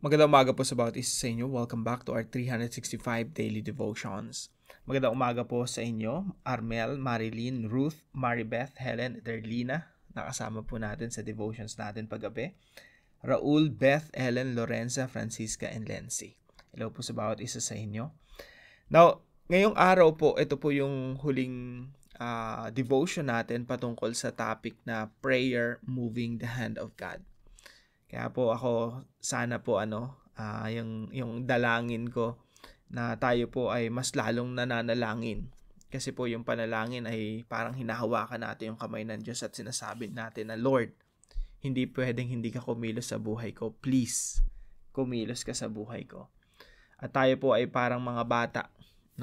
Magandang umaga po sa bawat isa sa inyo. Welcome back to our 365 Daily Devotions. Magandang umaga po sa inyo, Armel, Marilyn, Ruth, Maribeth, Helen, at Nakasama po natin sa devotions natin paggabi. Raul, Beth, Ellen, Lorenza, Francisca, and Lency. Hello po sa bawat isa sa inyo. Now, ngayong araw po, ito po yung huling uh, devotion natin patungkol sa topic na prayer moving the hand of God. Kaya po ako sana po ano, uh, yung yung dalangin ko na tayo po ay mas lalong nananalangin. Kasi po yung panalangin ay parang hinahawakan natin yung kamay ng Diyos at sinasabi natin na Lord, hindi pwedeng hindi ka kumilos sa buhay ko. Please, kumilos ka sa buhay ko. At tayo po ay parang mga bata,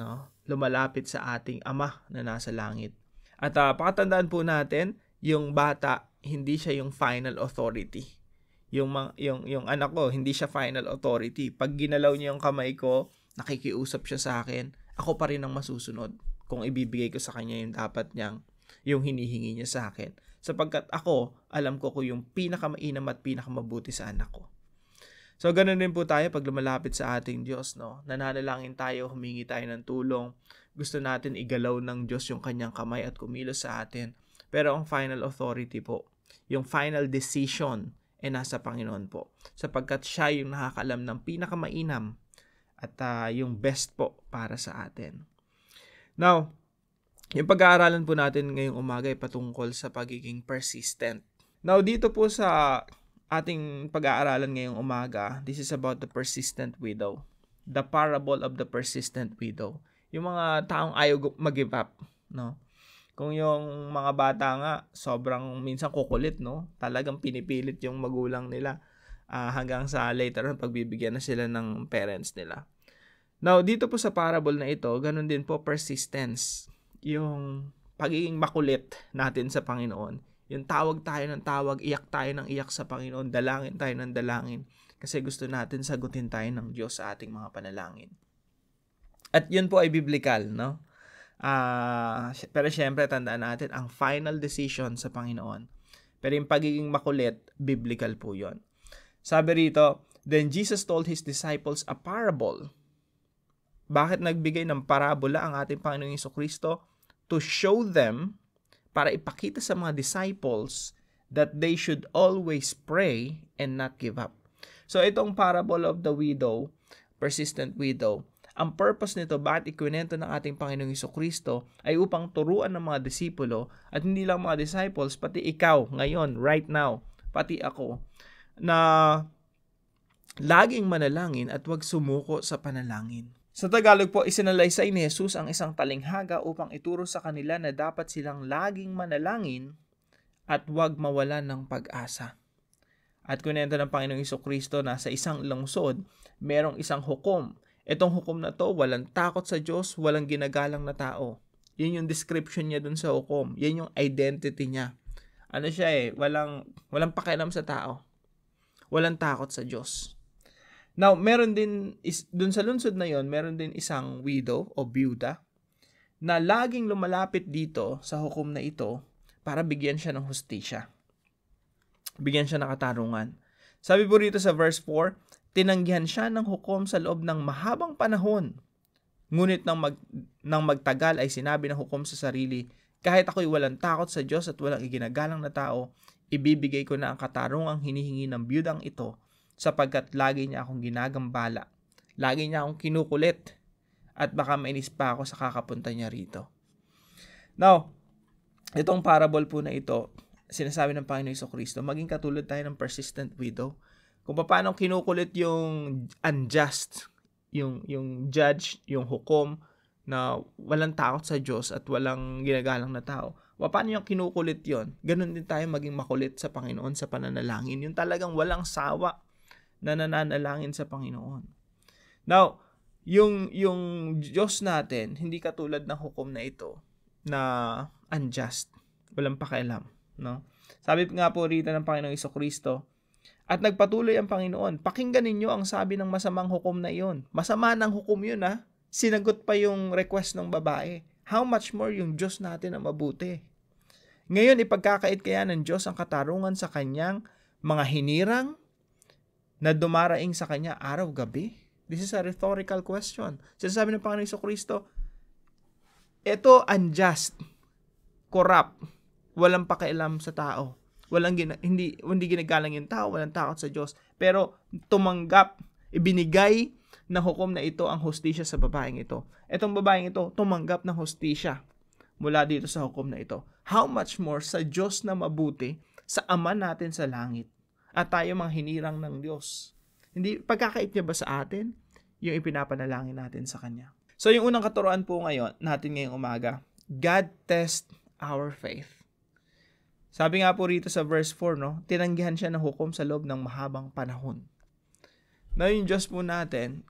no? Lumalapit sa ating Ama na nasa langit. At uh, pakatandaan po natin, yung bata, hindi siya yung final authority yung yung yung anak ko hindi siya final authority pag ginalaw niya yung kamay ko nakikiusap siya sa akin ako pa rin ang masusunod kung ibibigay ko sa kanya yung dapat niyang yung hinihingi niya sa akin sapagkat ako alam ko ko yung pinakamainam at pinakamabuti sa anak ko So ganoon din po tayo pag lumalapit sa ating Diyos, no? Nananalangin tayo, humingi tayo ng tulong. Gusto natin igalaw ng Diyos yung kanyang kamay at kumilos sa atin. Pero ang final authority po, yung final decision ay nasa Panginoon po. Sapagkat siya yung nakakalam ng pinakamainam at uh, yung best po para sa atin. Now, yung pag-aaralan po natin ngayong umaga ay patungkol sa pagiging persistent. Now, dito po sa ating pag-aaralan ngayong umaga, this is about the persistent widow. The parable of the persistent widow. Yung mga taong ayaw mag-give up, no? Kung yung mga bata nga, sobrang minsan kukulit, no? Talagang pinipilit yung magulang nila uh, hanggang sa later on pagbibigyan na sila ng parents nila. Now, dito po sa parable na ito, ganun din po persistence. Yung pagiging makulit natin sa Panginoon. Yung tawag tayo ng tawag, iyak tayo ng iyak sa Panginoon, dalangin tayo ng dalangin. Kasi gusto natin sagutin tayo ng Diyos sa ating mga panalangin. At yun po ay biblical, no? Uh, pero syempre, tandaan natin, ang final decision sa Panginoon. Pero yung pagiging makulit, biblical po yon. Sabi rito, Then Jesus told His disciples a parable. Bakit nagbigay ng parabola ang ating Panginoong Iso Kristo? To show them, para ipakita sa mga disciples, that they should always pray and not give up. So itong parable of the widow, persistent widow, ang purpose nito bakit ikwento ng ating Panginoong Iso Kristo ay upang turuan ng mga disipulo at hindi lang mga disciples, pati ikaw ngayon, right now, pati ako, na laging manalangin at huwag sumuko sa panalangin. Sa Tagalog po, isinalaysay ni Jesus ang isang talinghaga upang ituro sa kanila na dapat silang laging manalangin at huwag mawalan ng pag-asa. At kunento ng Panginoong Iso Kristo na sa isang lungsod, merong isang hukom Itong hukom na to, walang takot sa Diyos, walang ginagalang na tao. Yun yung description niya dun sa hukom. Yan yung identity niya. Ano siya eh, walang, walang pakialam sa tao. Walang takot sa Diyos. Now, meron din, is, dun sa lungsod na yon meron din isang widow o byuda na laging lumalapit dito sa hukom na ito para bigyan siya ng hustisya. Bigyan siya ng katarungan. Sabi po rito sa verse 4, tinanggihan siya ng hukom sa loob ng mahabang panahon. Ngunit nang, mag, nang magtagal ay sinabi ng hukom sa sarili, kahit ako'y walang takot sa Diyos at walang iginagalang na tao, ibibigay ko na ang katarungang hinihingi ng biyudang ito sapagkat lagi niya akong ginagambala. Lagi niya akong kinukulit at baka mainis pa ako sa kakapunta niya rito. Now, itong parable po na ito, sinasabi ng Panginoon Kristo, maging katulad tayo ng persistent widow kung paano kinukulit yung unjust, yung, yung judge, yung hukom, na walang takot sa Diyos at walang ginagalang na tao. Paano yung kinukulit yon? Ganon din tayo maging makulit sa Panginoon sa pananalangin. Yung talagang walang sawa na nananalangin sa Panginoon. Now, yung, yung Diyos natin, hindi katulad ng hukom na ito, na unjust. Walang pakialam. No? Sabi nga po rito ng Panginoong Iso Kristo, at nagpatuloy ang Panginoon, pakinggan ninyo ang sabi ng masamang hukom na iyon. Masama ng hukom yun ha. Sinagot pa yung request ng babae. How much more yung Diyos natin ang mabuti. Ngayon, ipagkakait kaya ng Diyos ang katarungan sa kanyang mga hinirang na dumaraing sa kanya araw-gabi? This is a rhetorical question. Sinasabi ng Panginoon Kristo, ito unjust, corrupt, walang pakialam sa tao walang gina, hindi hindi ginagalang yung tao, walang takot sa Diyos, pero tumanggap, ibinigay na hukom na ito ang hostisya sa babaeng ito. Etong babaeng ito tumanggap ng hostisya mula dito sa hukom na ito. How much more sa Diyos na mabuti, sa Ama natin sa langit, at tayo mga hinirang ng Diyos. Hindi pagkakait niya ba sa atin yung ipinapanalangin natin sa Kanya? So yung unang katuruan po ngayon, natin ngayong umaga, God test our faith. Sabi nga po rito sa verse 4, no, tinanggihan siya ng hukom sa loob ng mahabang panahon. Na yung Diyos po natin,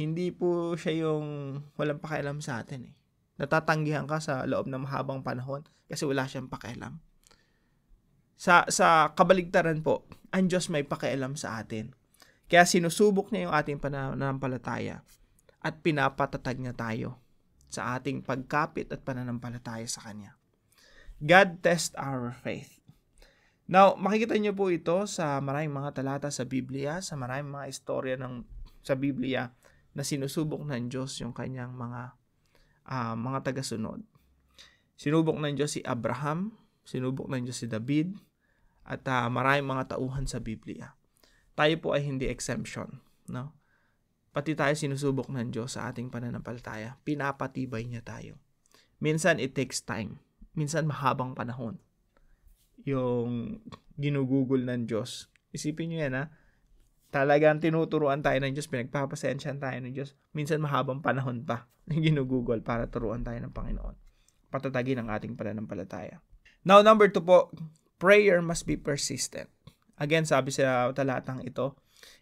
hindi po siya yung walang pakialam sa atin eh. Natatanggihan ka sa loob ng mahabang panahon kasi wala siyang pakialam. Sa, sa kabaligtaran po, ang Diyos may pakialam sa atin. Kaya sinusubok niya yung ating pananampalataya at pinapatatag niya tayo sa ating pagkapit at pananampalataya sa Kanya. God test our faith. Now, makikita niyo po ito sa maraming mga talata sa Biblia, sa maraming mga istorya ng sa Biblia na sinusubok ng Diyos yung kanyang mga uh, mga tagasunod. Sinubok ng Diyos si Abraham, sinubok ng Diyos si David, at uh, maraming mga tauhan sa Biblia. Tayo po ay hindi exemption, no? Pati tayo sinusubok ng Diyos sa ating pananampalataya. Pinapatibay niya tayo. Minsan it takes time minsan mahabang panahon yung ginugugol ng Diyos. Isipin nyo yan ha. Talagang tinuturuan tayo ng Diyos, pinagpapasensyahan tayo ng Diyos. Minsan mahabang panahon pa na ginugugol para turuan tayo ng Panginoon. Patatagin ang ating pananampalataya. Now, number two po, prayer must be persistent. Again, sabi sa talatang ito,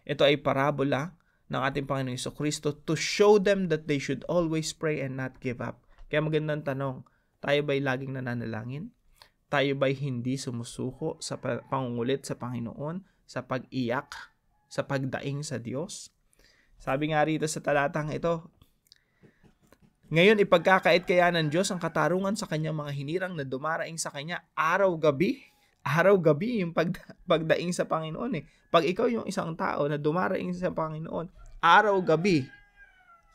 ito ay parabola ng ating Panginoong Kristo to show them that they should always pray and not give up. Kaya magandang tanong, tayo ba'y laging nananalangin? Tayo ba'y hindi sumusuko sa pangungulit sa Panginoon, sa pag-iyak, sa pagdaing sa Diyos? Sabi nga rito sa talatang ito, Ngayon ipagkakait kaya ng Diyos ang katarungan sa kanyang mga hinirang na dumaraing sa kanya araw-gabi. Araw-gabi yung pagdaing sa Panginoon eh. Pag ikaw yung isang tao na dumaraing sa Panginoon, araw-gabi,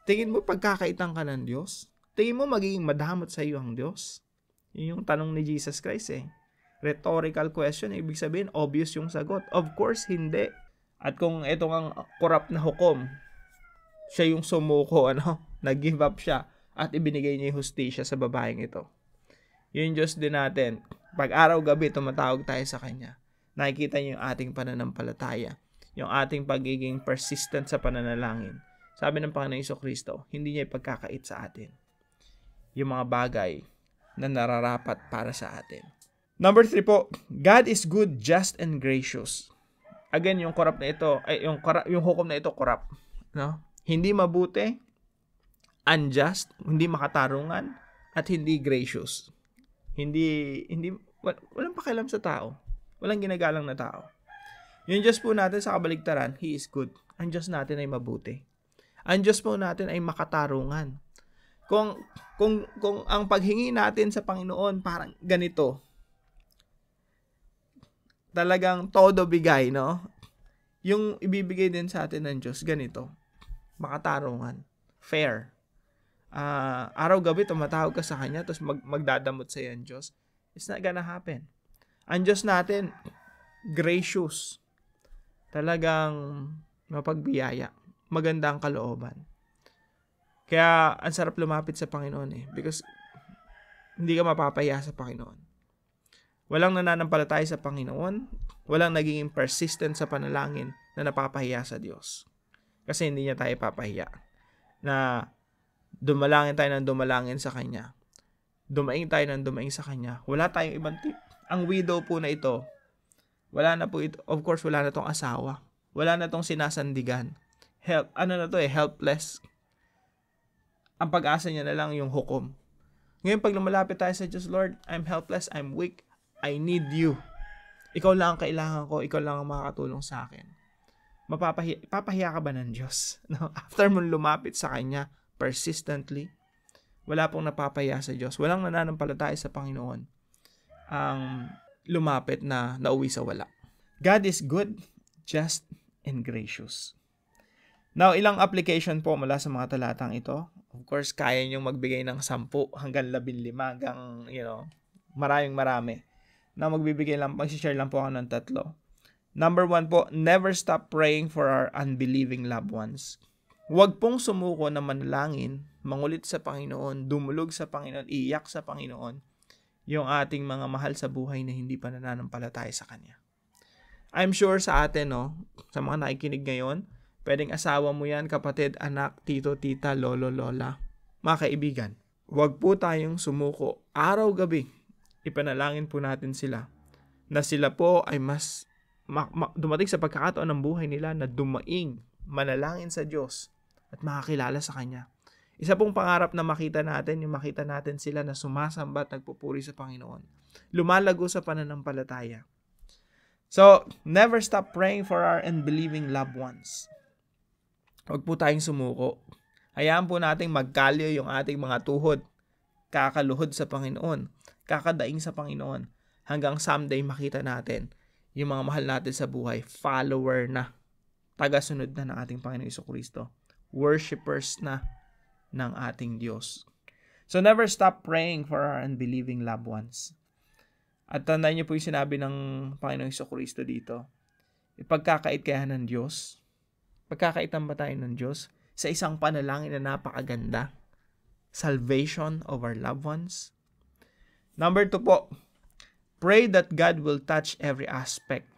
tingin mo pagkakaitan ka ng Diyos? Tingin mo magiging madamot sa iyo ang Diyos? Yun yung tanong ni Jesus Christ eh. Rhetorical question, eh. ibig sabihin, obvious yung sagot. Of course, hindi. At kung ito ang corrupt na hukom, siya yung sumuko, ano? Nag-give up siya at ibinigay niya yung hustisya sa babaeng ito. Yun Diyos din natin. Pag araw-gabi, tumatawag tayo sa Kanya. Nakikita niyo yung ating pananampalataya. Yung ating pagiging persistent sa pananalangin. Sabi ng Panginoon Kristo, hindi niya ipagkakait sa atin yung mga bagay na nararapat para sa atin. Number three po, God is good, just, and gracious. Again, yung corrupt na ito, ay, yung, corrupt, yung hukom na ito, corrupt. No? Hindi mabuti, unjust, hindi makatarungan, at hindi gracious. Hindi, hindi, wal, walang pakialam sa tao. Walang ginagalang na tao. Yung just po natin sa kabaligtaran, He is good. Ang just natin ay mabuti. Ang just po natin ay makatarungan. Kung kung kung ang paghingi natin sa Panginoon parang ganito. Talagang todo bigay, no? Yung ibibigay din sa atin ng Diyos ganito. Makatarungan, fair. Uh, araw gabi tumatawag ka sa kanya tapos mag, magdadamot sa yan Diyos. It's not gonna happen. Ang Diyos natin gracious. Talagang mapagbiyaya. Maganda ang kalooban. Kaya ang sarap lumapit sa Panginoon eh because hindi ka mapapaya sa Panginoon. Walang nananampalataya sa Panginoon, walang nagiging persistent sa panalangin na napapahiya sa Diyos. Kasi hindi niya tayo papahiya. Na dumalangin tayo ng dumalangin sa Kanya. Dumaing tayo ng dumaing sa Kanya. Wala tayong ibang tip. Ang widow po na ito, wala na po ito, of course, wala na tong asawa. Wala na tong sinasandigan. Help, ano na to eh, helpless ang pag-asa niya na lang yung hukom. Ngayon, pag lumalapit tayo sa Diyos, Lord, I'm helpless, I'm weak, I need you. Ikaw lang ang kailangan ko, ikaw lang ang makakatulong sa akin. Mapapahiya papahiya ka ba ng Diyos? No? After mo lumapit sa Kanya persistently, wala pong napapahiya sa Diyos. Walang nananampalataya sa Panginoon ang lumapit na nauwi sa wala. God is good, just, and gracious. Now, ilang application po mula sa mga talatang ito of course, kaya nyo magbigay ng 10 hanggang 15 hanggang, you know, maraming marami. Na magbibigay lang, magsishare lang po ako ng tatlo. Number one po, never stop praying for our unbelieving loved ones. Huwag pong sumuko na manalangin, mangulit sa Panginoon, dumulog sa Panginoon, iyak sa Panginoon, yung ating mga mahal sa buhay na hindi pa nananampalataya sa Kanya. I'm sure sa atin, no, sa mga nakikinig ngayon, Pwedeng asawa mo yan, kapatid, anak, tito, tita, lolo, lola. Mga kaibigan, huwag po tayong sumuko araw-gabi. Ipanalangin po natin sila na sila po ay mas ma- ma- dumating sa pagkakataon ng buhay nila na dumaing, manalangin sa Diyos at makakilala sa Kanya. Isa pong pangarap na makita natin, yung makita natin sila na sumasamba at nagpupuri sa Panginoon. Lumalago sa pananampalataya. So, never stop praying for our unbelieving loved ones. Huwag po tayong sumuko. Hayaan po nating magkalyo yung ating mga tuhod. Kakaluhod sa Panginoon. Kakadaing sa Panginoon. Hanggang someday makita natin yung mga mahal natin sa buhay. Follower na. Tagasunod na ng ating Panginoon Iso Kristo. Worshippers na ng ating Diyos. So never stop praying for our unbelieving loved ones. At tandaan niyo po yung sinabi ng Panginoong Iso Kristo dito. Ipagkakait kaya ng Diyos Pagkakaitan ba tayo ng Diyos sa isang panalangin na napakaganda? Salvation of our loved ones? Number two po, pray that God will touch every aspect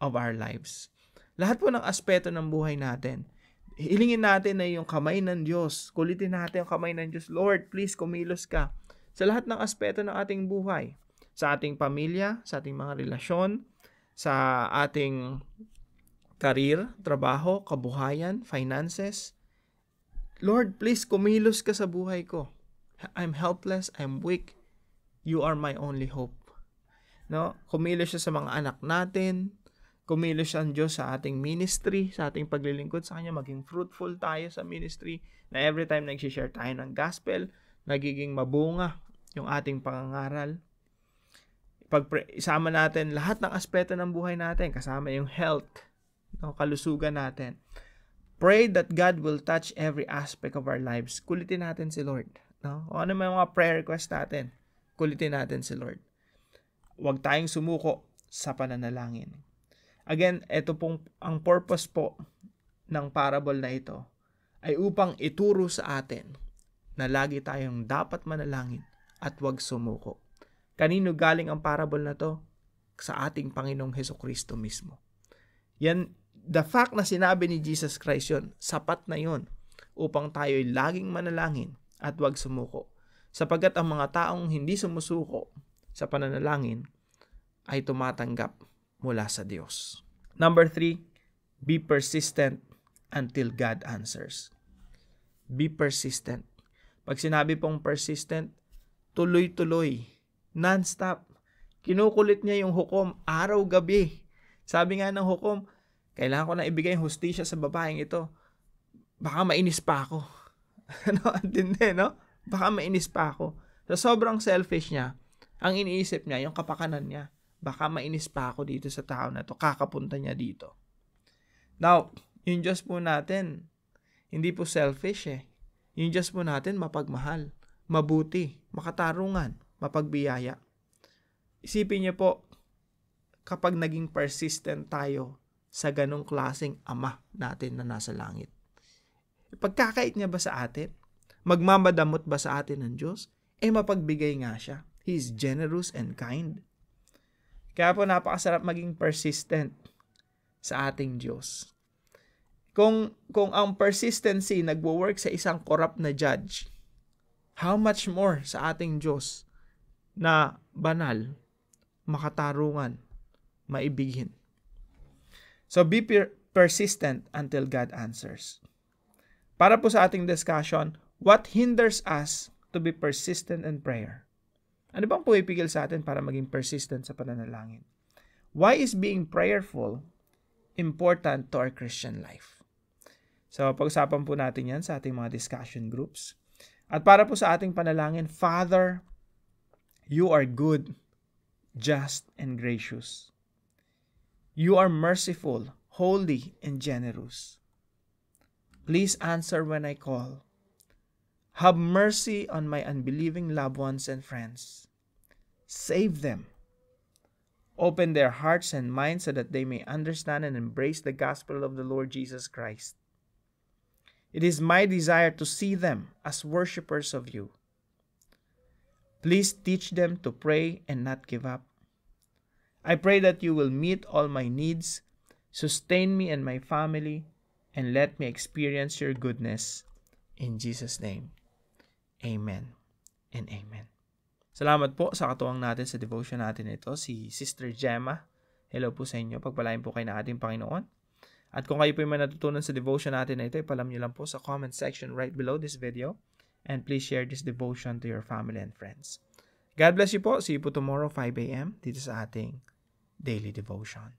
of our lives. Lahat po ng aspeto ng buhay natin. Hilingin natin na yung kamay ng Diyos. Kulitin natin yung kamay ng Diyos. Lord, please, kumilos ka. Sa lahat ng aspeto ng ating buhay. Sa ating pamilya, sa ating mga relasyon, sa ating Karir, trabaho, kabuhayan, finances. Lord, please kumilos ka sa buhay ko. I'm helpless, I'm weak. You are my only hope. No? Kumilos siya sa mga anak natin. Kumilos siya ang Diyos sa ating ministry, sa ating paglilingkod sa Kanya. Maging fruitful tayo sa ministry na every time nagsishare tayo ng gospel, nagiging mabunga yung ating pangangaral. Pag isama natin lahat ng aspeto ng buhay natin, kasama yung health, no, kalusugan natin. Pray that God will touch every aspect of our lives. Kulitin natin si Lord. No? O ano may mga prayer request natin, kulitin natin si Lord. Huwag tayong sumuko sa pananalangin. Again, ito pong ang purpose po ng parable na ito ay upang ituro sa atin na lagi tayong dapat manalangin at huwag sumuko. Kanino galing ang parable na to? Sa ating Panginoong Heso Kristo mismo. Yan, the fact na sinabi ni Jesus Christ yon, sapat na yon upang tayo'y laging manalangin at huwag sumuko. Sapagat ang mga taong hindi sumusuko sa pananalangin ay tumatanggap mula sa Diyos. Number three, be persistent until God answers. Be persistent. Pag sinabi pong persistent, tuloy-tuloy, non-stop. Kinukulit niya yung hukom araw-gabi sabi nga ng hukom, kailangan ko na ibigay yung hustisya sa babaeng ito. Baka mainis pa ako. ano, antindi, no? Baka mainis pa ako. Sa so, sobrang selfish niya, ang iniisip niya, yung kapakanan niya, baka mainis pa ako dito sa tao na to, kakapunta niya dito. Now, yung Diyos po natin, hindi po selfish eh. Yung Diyos po natin, mapagmahal, mabuti, makatarungan, mapagbiyaya. Isipin niyo po, kapag naging persistent tayo sa ganong klaseng ama natin na nasa langit. Pagkakait niya ba sa atin? Magmamadamot ba sa atin ng Diyos? Eh mapagbigay nga siya. He is generous and kind. Kaya po napakasarap maging persistent sa ating Diyos. Kung, kung ang persistency nagwo-work sa isang corrupt na judge, how much more sa ating Diyos na banal, makatarungan, maibigin. So be per- persistent until God answers. Para po sa ating discussion, what hinders us to be persistent in prayer? Ano bang pumipigil sa atin para maging persistent sa pananalangin? Why is being prayerful important to our Christian life? So, pag-usapan po natin yan sa ating mga discussion groups. At para po sa ating panalangin, Father, you are good, just, and gracious. You are merciful, holy, and generous. Please answer when I call. Have mercy on my unbelieving loved ones and friends. Save them. Open their hearts and minds so that they may understand and embrace the gospel of the Lord Jesus Christ. It is my desire to see them as worshippers of you. Please teach them to pray and not give up. I pray that you will meet all my needs, sustain me and my family, and let me experience your goodness. In Jesus' name, Amen and Amen. Salamat po sa katuwang natin sa devotion natin ito, si Sister Gemma. Hello po sa inyo. Pagpalain po kayo na ating Panginoon. At kung kayo po may natutunan sa devotion natin na ito, ipalam nyo lang po sa comment section right below this video. And please share this devotion to your family and friends. God bless you po. See you po tomorrow 5 a.m. dito sa ating daily devotion.